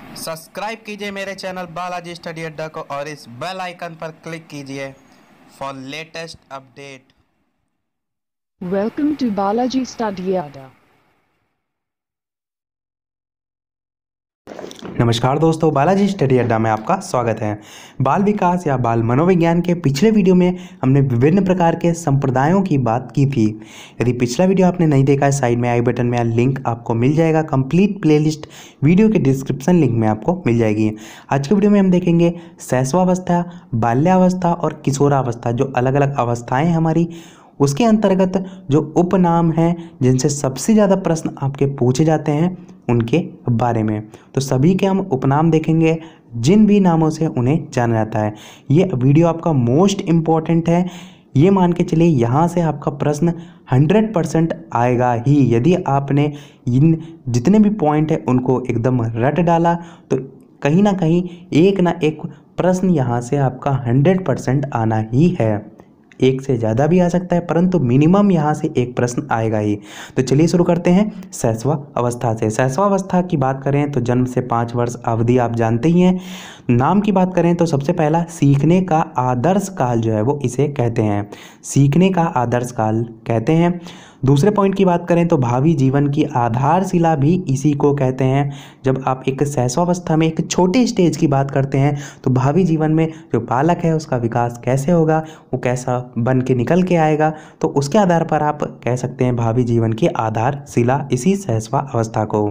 subscribe कीजिए मेरे channel Balaji study अड्डा को और इस बेल आइकन पर क्लिक कीजिए for latest update welcome to Balaji study Adda नमस्कार दोस्तों बालाजी स्टडी अड्डा में आपका स्वागत है बाल विकास या बाल मनोविज्ञान के पिछले वीडियो में हमने विभिन्न प्रकार के संप्रदायों की बात की थी यदि पिछला वीडियो आपने नहीं देखा है साइड में आई बटन में लिंक आपको मिल जाएगा कंप्लीट प्लेलिस्ट वीडियो के डिस्क्रिप्शन लिंक में आपको मिल जाएगी आज के वीडियो में हम देखेंगे सैसवावस्था बाल्यावस्था और किशोरावस्था जो अलग अलग अवस्थाएँ हमारी उसके अंतर्गत जो उपनाम हैं जिनसे सबसे ज़्यादा प्रश्न आपके पूछे जाते हैं उनके बारे में तो सभी के हम उपनाम देखेंगे जिन भी नामों से उन्हें जाना जाता है ये वीडियो आपका मोस्ट इम्पॉर्टेंट है ये मान के चलिए यहाँ से आपका प्रश्न 100 परसेंट आएगा ही यदि आपने इन जितने भी पॉइंट हैं उनको एकदम रट डाला तो कहीं ना कहीं एक ना एक प्रश्न यहाँ से आपका 100 परसेंट आना ही है एक से ज़्यादा भी आ सकता है परंतु मिनिमम यहाँ से एक प्रश्न आएगा ही तो चलिए शुरू करते हैं सैसवा अवस्था से शैशवा अवस्था की बात करें तो जन्म से पाँच वर्ष अवधि आप जानते ही हैं नाम की बात करें तो सबसे पहला सीखने का आदर्श काल जो है वो इसे कहते हैं सीखने का आदर्श काल कहते हैं दूसरे पॉइंट की बात करें तो भावी जीवन की आधारशिला भी इसी को कहते हैं जब आप एक शैशवावस्था में एक छोटे स्टेज की बात करते हैं तो भावी जीवन में जो बालक है उसका विकास कैसे होगा वो कैसा बन के निकल के आएगा तो उसके आधार पर आप कह सकते हैं भावी जीवन की आधारशिला इसी सहसवा अवस्था को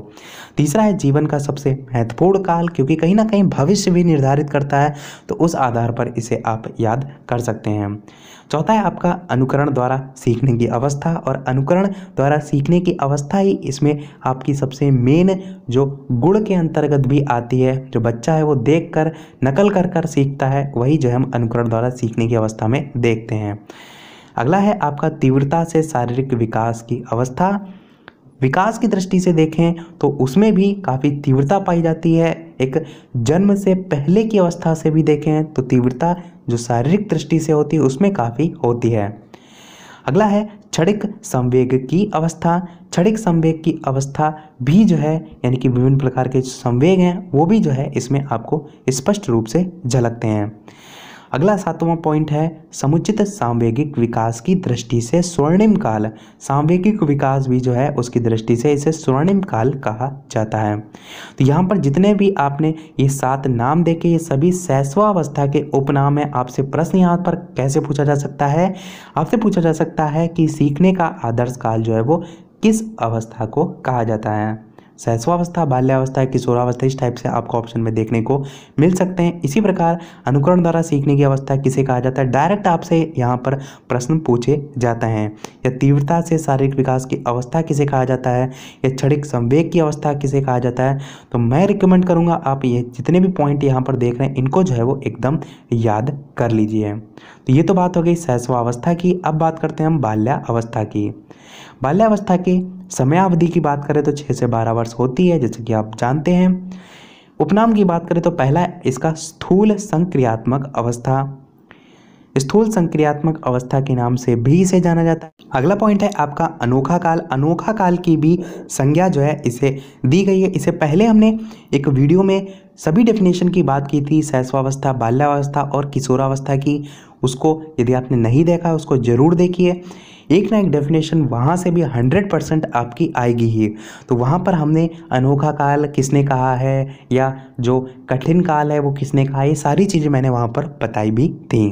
तीसरा है जीवन का सबसे महत्वपूर्ण काल क्योंकि कहीं ना कहीं भविष्य भी निर्धारित करता है तो उस आधार पर इसे आप याद कर सकते हैं चौथा है आपका अनुकरण द्वारा सीखने की अवस्था और अनुकरण द्वारा सीखने की अवस्था ही इसमें आपकी सबसे मेन जो गुण के अंतर्गत भी आती है जो बच्चा है वो देख कर नकल कर कर सीखता है वही जो हम अनुकरण द्वारा सीखने की अवस्था में देखते हैं अगला है आपका तीव्रता से शारीरिक विकास की अवस्था विकास की दृष्टि से देखें तो उसमें भी काफ़ी तीव्रता पाई जाती है एक जन्म से पहले की अवस्था से भी देखें तो तीव्रता जो शारीरिक दृष्टि से होती है उसमें काफ़ी होती है अगला है क्षणिक संवेग की अवस्था क्षणिक संवेग की अवस्था भी जो है यानी कि विभिन्न प्रकार के संवेग हैं वो भी जो है इसमें आपको स्पष्ट रूप से झलकते हैं अगला सातवां पॉइंट है समुचित सांवेगिक विकास की दृष्टि से स्वर्णिम काल सांवेगिक विकास भी जो है उसकी दृष्टि से इसे स्वर्णिम काल कहा जाता है तो यहाँ पर जितने भी आपने ये सात नाम देखे ये सभी सैस्वावस्था के उपनाम है आपसे प्रश्न यहाँ पर कैसे पूछा जा सकता है आपसे पूछा जा सकता है कि सीखने का आदर्श काल जो है वो किस अवस्था को कहा जाता है शैशवावस्था बाल्यावस्था किशोरावस्था इस टाइप से आपको ऑप्शन में देखने को मिल सकते हैं इसी प्रकार अनुकरण द्वारा सीखने की अवस्था किसे कहा जाता है डायरेक्ट आपसे यहाँ पर प्रश्न पूछे जाते हैं या तीव्रता से शारीरिक विकास की अवस्था किसे कहा जाता है या क्षणिक संवेग की अवस्था किसे कहा जाता है तो मैं रिकमेंड करूँगा आप ये जितने भी पॉइंट यहाँ पर देख रहे हैं इनको जो है वो एकदम याद कर लीजिए तो ये तो बात हो गई शैशवावस्था की अब बात करते हैं हम बाल्यावस्था की बाल्यावस्था के समयावधि की बात करें तो छः से बारह वर्ष होती है जैसे कि आप जानते हैं उपनाम की बात करें तो पहला इसका स्थूल संक्रियात्मक अवस्था स्थूल संक्रियात्मक अवस्था के नाम से भी इसे जाना जाता है अगला पॉइंट है आपका अनोखा काल अनोखा काल की भी संज्ञा जो है इसे दी गई है इसे पहले हमने एक वीडियो में सभी डेफिनेशन की बात की थी सैस्वावस्था बाल्यावस्था और किशोरावस्था की उसको यदि आपने नहीं देखा उसको ज़रूर देखिए एक ना एक डेफिनेशन वहाँ से भी हंड्रेड परसेंट आपकी आएगी ही तो वहाँ पर हमने अनोखा काल किसने कहा है या जो कठिन काल है वो किसने कहा ये सारी चीज़ें मैंने वहाँ पर बताई भी थी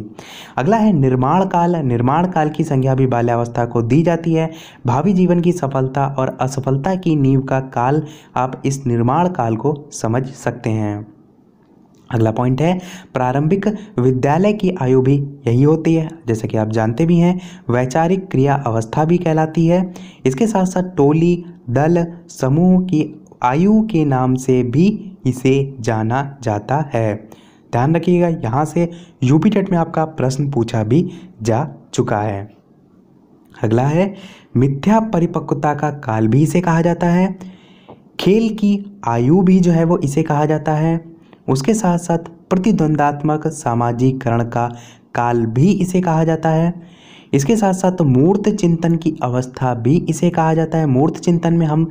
अगला है निर्माण काल निर्माण काल की संज्ञा भी बाल्यावस्था को दी जाती है भावी जीवन की सफलता और असफलता की नींव का काल आप इस निर्माण काल को समझ सकते हैं अगला पॉइंट है प्रारंभिक विद्यालय की आयु भी यही होती है जैसे कि आप जानते भी हैं वैचारिक क्रिया अवस्था भी कहलाती है इसके साथ साथ टोली दल समूह की आयु के नाम से भी इसे जाना जाता है ध्यान रखिएगा यहाँ से यूपी टेट में आपका प्रश्न पूछा भी जा चुका है अगला है मिथ्या परिपक्वता का काल भी इसे कहा जाता है खेल की आयु भी जो है वो इसे कहा जाता है उसके साथ साथ प्रतिद्वंदात्मक सामाजिकरण का काल भी इसे कहा जाता है इसके साथ साथ मूर्त चिंतन की अवस्था भी इसे कहा जाता है मूर्त चिंतन में हम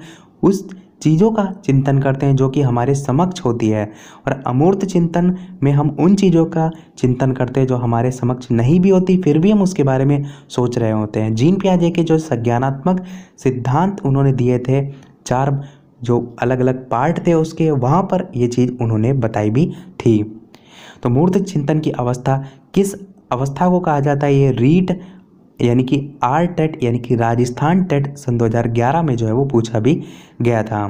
उस चीज़ों का चिंतन करते हैं जो कि हमारे समक्ष होती है और अमूर्त चिंतन में हम उन चीज़ों का चिंतन करते हैं जो हमारे समक्ष नहीं भी होती फिर भी हम उसके बारे में सोच रहे होते हैं जीन प्याजे के जो संज्ञानात्मक सिद्धांत उन्होंने दिए थे चार जो अलग अलग पार्ट थे उसके वहाँ पर ये चीज़ उन्होंने बताई भी थी तो मूर्त चिंतन की अवस्था किस अवस्था को कहा जाता है ये रीट यानी कि आर टेट यानी कि राजस्थान टेट सन 2011 में जो है वो पूछा भी गया था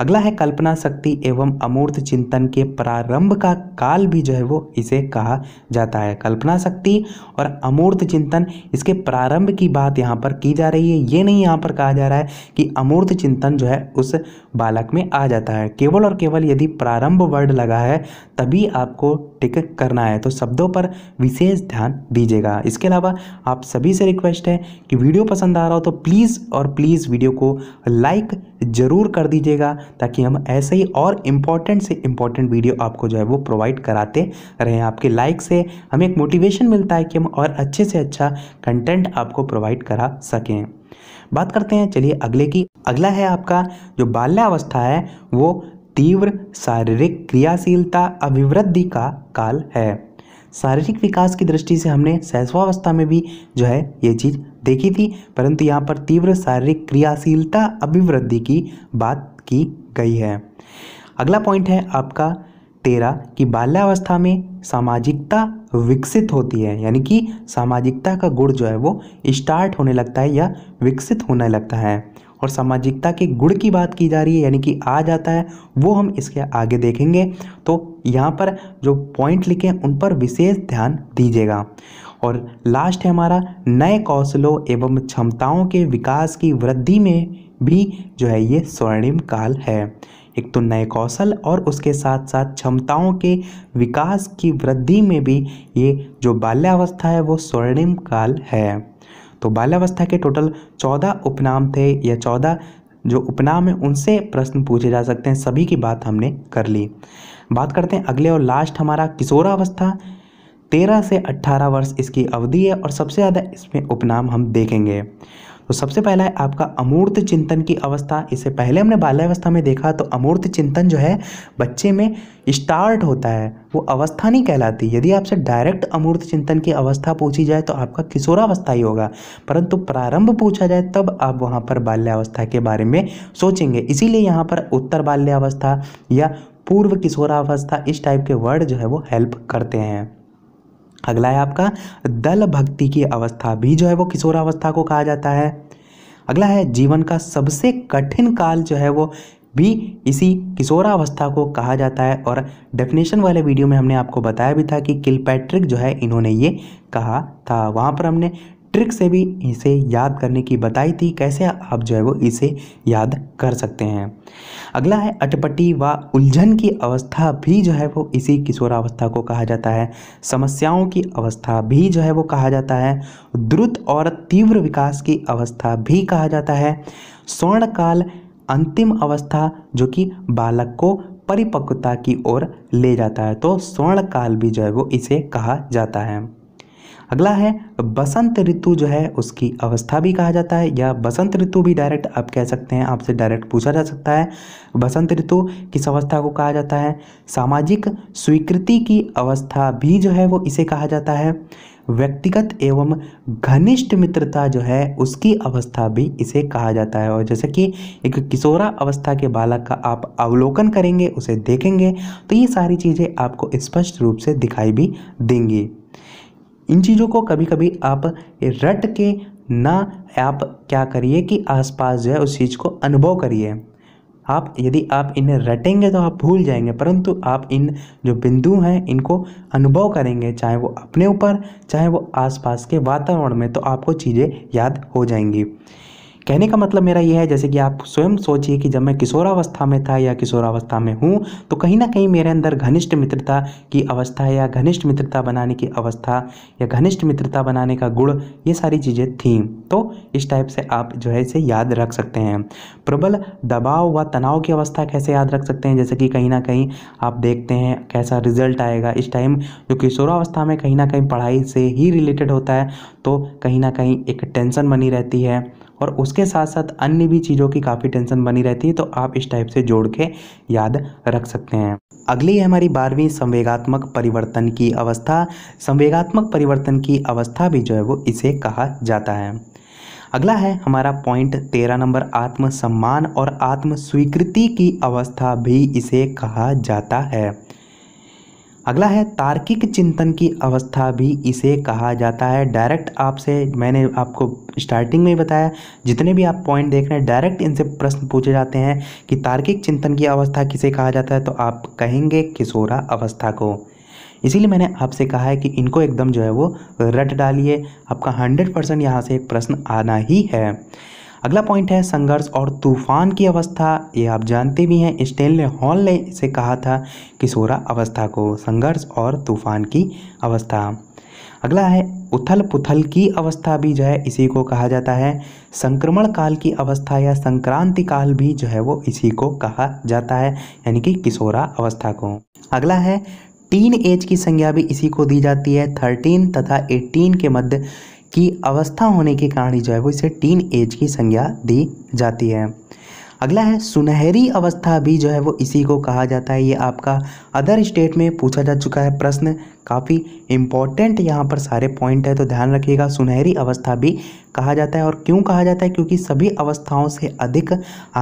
अगला है कल्पना शक्ति एवं अमूर्त चिंतन के प्रारंभ का काल भी जो है वो इसे कहा जाता है कल्पना शक्ति और अमूर्त चिंतन इसके प्रारंभ की बात यहाँ पर की जा रही है ये नहीं यहाँ पर कहा जा रहा है कि अमूर्त चिंतन जो है उस बालक में आ जाता है केवल और केवल यदि प्रारंभ वर्ड लगा है तभी आपको टिक करना है तो शब्दों पर विशेष ध्यान दीजिएगा इसके अलावा आप सभी से रिक्वेस्ट है कि वीडियो पसंद आ रहा हो तो प्लीज़ और प्लीज़ वीडियो को लाइक जरूर ज़रूर कर दीजिएगा ताकि हम ऐसे ही और इम्पॉर्टेंट से इम्पॉर्टेंट वीडियो आपको जो है वो प्रोवाइड कराते रहें आपके लाइक से हमें एक मोटिवेशन मिलता है कि हम और अच्छे से अच्छा कंटेंट आपको प्रोवाइड करा सकें बात करते हैं चलिए अगले की अगला है आपका जो बाल्यावस्था है वो तीव्र शारीरिक क्रियाशीलता अभिवृद्धि का काल है शारीरिक विकास की दृष्टि से हमने सहस्वावस्था में भी जो है ये चीज़ देखी थी परंतु यहाँ पर तीव्र शारीरिक क्रियाशीलता अभिवृद्धि की बात की गई है अगला पॉइंट है आपका तेरा कि बाल्यावस्था में सामाजिकता विकसित होती है यानी कि सामाजिकता का गुण जो है वो स्टार्ट होने लगता है या विकसित होने लगता है और सामाजिकता के गुण की बात की जा रही है यानी कि आ जाता है वो हम इसके आगे देखेंगे तो यहाँ पर जो पॉइंट लिखे हैं उन पर विशेष ध्यान दीजिएगा और लास्ट है हमारा नए कौशलों एवं क्षमताओं के विकास की वृद्धि में भी जो है ये स्वर्णिम काल है एक तो नए कौशल और उसके साथ साथ क्षमताओं के विकास की वृद्धि में भी ये जो बाल्यावस्था है वो स्वर्णिम काल है तो बाल्यावस्था के टोटल चौदह उपनाम थे या चौदह जो उपनाम है उनसे प्रश्न पूछे जा सकते हैं सभी की बात हमने कर ली बात करते हैं अगले और लास्ट हमारा किशोरावस्था तेरह से अट्ठारह वर्ष इसकी अवधि है और सबसे ज़्यादा इसमें उपनाम हम देखेंगे तो सबसे पहला है आपका अमूर्त चिंतन की अवस्था इससे पहले हमने बाल्यावस्था में देखा तो अमूर्त चिंतन जो है बच्चे में स्टार्ट होता है वो अवस्था नहीं कहलाती यदि आपसे डायरेक्ट अमूर्त चिंतन की अवस्था पूछी जाए तो आपका किशोरावस्था ही होगा परंतु प्रारंभ पूछा जाए तब आप वहाँ पर बाल्यावस्था के बारे में सोचेंगे इसीलिए यहाँ पर उत्तर बाल्यावस्था या पूर्व किशोरावस्था इस टाइप के वर्ड जो है वो हेल्प करते हैं अगला है आपका दल भक्ति की अवस्था भी जो है वो किशोरावस्था को कहा जाता है अगला है जीवन का सबसे कठिन काल जो है वो भी इसी किशोरावस्था को कहा जाता है और डेफिनेशन वाले वीडियो में हमने आपको बताया भी था कि किलपैट्रिक जो है इन्होंने ये कहा था वहाँ पर हमने ट्रिक से भी इसे याद करने की बताई थी कैसे आप जो है वो इसे याद कर सकते हैं अगला है अटपटी व उलझन की अवस्था भी जो है वो इसी किशोरावस्था को कहा जाता है समस्याओं की अवस्था भी जो है वो कहा जाता है द्रुत और तीव्र विकास की अवस्था भी कहा जाता है स्वर्णकाल अंतिम अवस्था जो कि बालक को परिपक्वता की ओर ले जाता है तो स्वर्ण काल भी जो है वो इसे कहा जाता है अगला है बसंत ऋतु जो है उसकी अवस्था भी कहा जाता है या बसंत ऋतु भी डायरेक्ट आप कह सकते हैं आपसे डायरेक्ट पूछा जा सकता है बसंत ऋतु किस अवस्था को कहा जाता है सामाजिक स्वीकृति की अवस्था भी जो है वो इसे कहा जाता है व्यक्तिगत एवं घनिष्ठ मित्रता जो है उसकी अवस्था भी इसे कहा जाता है और जैसे कि एक किशोरा अवस्था के बालक का आप अवलोकन करेंगे उसे देखेंगे तो ये सारी चीज़ें आपको स्पष्ट रूप से दिखाई भी देंगी इन चीज़ों को कभी कभी आप रट के ना आप क्या करिए कि आसपास जो है उस चीज़ को अनुभव करिए आप यदि आप इन्हें रटेंगे तो आप भूल जाएंगे परंतु आप इन जो बिंदु हैं इनको अनुभव करेंगे चाहे वो अपने ऊपर चाहे वो आसपास के वातावरण में तो आपको चीज़ें याद हो जाएंगी कहने का मतलब मेरा यह है जैसे कि आप स्वयं सोचिए कि जब मैं किशोरावस्था में था या किशोरावस्था में हूँ तो कहीं ना कहीं मेरे अंदर घनिष्ठ मित्रता की अवस्था या घनिष्ठ मित्रता बनाने की अवस्था या घनिष्ठ मित्रता बनाने का गुण ये सारी चीज़ें थीं तो इस टाइप से आप जो है इसे याद रख सकते हैं प्रबल दबाव व तनाव की अवस्था कैसे याद रख सकते हैं जैसे कि कहीं ना कहीं आप देखते हैं कैसा रिजल्ट आएगा इस टाइम जो किशोरावस्था में कहीं ना कहीं पढ़ाई से ही रिलेटेड होता है तो कहीं ना कहीं एक टेंशन बनी रहती है और उसके साथ साथ अन्य भी चीज़ों की काफ़ी टेंशन बनी रहती है तो आप इस टाइप से जोड़ के याद रख सकते हैं अगली है हमारी बारहवीं संवेगात्मक परिवर्तन की अवस्था संवेगात्मक परिवर्तन की अवस्था भी जो है वो इसे कहा जाता है अगला है हमारा पॉइंट तेरह नंबर आत्म सम्मान और आत्म स्वीकृति की अवस्था भी इसे कहा जाता है अगला है तार्किक चिंतन की अवस्था भी इसे कहा जाता है डायरेक्ट आपसे मैंने आपको स्टार्टिंग में ही बताया जितने भी आप पॉइंट देख रहे हैं डायरेक्ट इनसे प्रश्न पूछे जाते हैं कि तार्किक चिंतन की अवस्था किसे कहा जाता है तो आप कहेंगे किशोरा अवस्था को इसीलिए मैंने आपसे कहा है कि इनको एकदम जो है वो रट डालिए आपका हंड्रेड परसेंट यहाँ से एक प्रश्न आना ही है अगला पॉइंट है संघर्ष और तूफान की अवस्था ये आप जानते भी हैं स्टेनले हॉल ने इसे कहा था किशोरा अवस्था को संघर्ष और तूफान की अवस्था अगला है उथल पुथल की अवस्था भी जो है इसी को कहा जाता है संक्रमण काल की अवस्था या संक्रांति काल भी जो है वो इसी को कहा जाता है यानी कि किशोरा अवस्था को अगला है टीन एज की संज्ञा भी इसी को दी जाती है थर्टीन तथा एटीन के मध्य की अवस्था होने के कारण ही जो है वो इसे टीन एज की संज्ञा दी जाती है अगला है सुनहरी अवस्था भी जो है वो इसी को कहा जाता है ये आपका अदर स्टेट में पूछा जा चुका है प्रश्न काफ़ी इम्पॉर्टेंट यहाँ पर सारे पॉइंट है तो ध्यान रखिएगा सुनहरी अवस्था भी कहा जाता है और क्यों कहा जाता है क्योंकि सभी अवस्थाओं से अधिक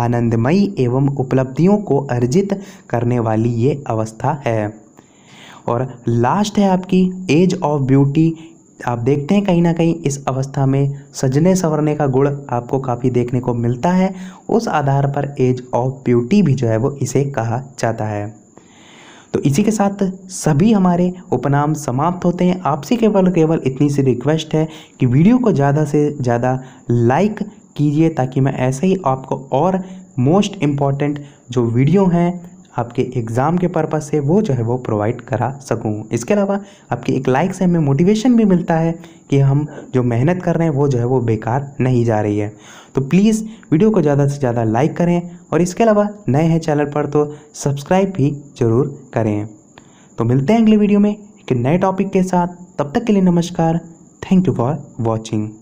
आनंदमयी एवं उपलब्धियों को अर्जित करने वाली ये अवस्था है और लास्ट है आपकी एज ऑफ ब्यूटी आप देखते हैं कहीं ना कहीं इस अवस्था में सजने संवरने का गुण आपको काफ़ी देखने को मिलता है उस आधार पर एज ऑफ ब्यूटी भी जो है वो इसे कहा जाता है तो इसी के साथ सभी हमारे उपनाम समाप्त होते हैं आपसे केवल केवल इतनी सी रिक्वेस्ट है कि वीडियो को ज़्यादा से ज़्यादा लाइक कीजिए ताकि मैं ऐसे ही आपको और मोस्ट इम्पॉर्टेंट जो वीडियो हैं आपके एग्ज़ाम के पर्पज़ से वो जो है वो प्रोवाइड करा सकूँ इसके अलावा आपके एक लाइक से हमें मोटिवेशन भी मिलता है कि हम जो मेहनत कर रहे हैं वो जो है वो बेकार नहीं जा रही है तो प्लीज़ वीडियो को ज़्यादा से ज़्यादा लाइक करें और इसके अलावा नए हैं चैनल पर तो सब्सक्राइब भी ज़रूर करें तो मिलते हैं अगले वीडियो में एक नए टॉपिक के साथ तब तक के लिए नमस्कार थैंक यू फॉर वॉचिंग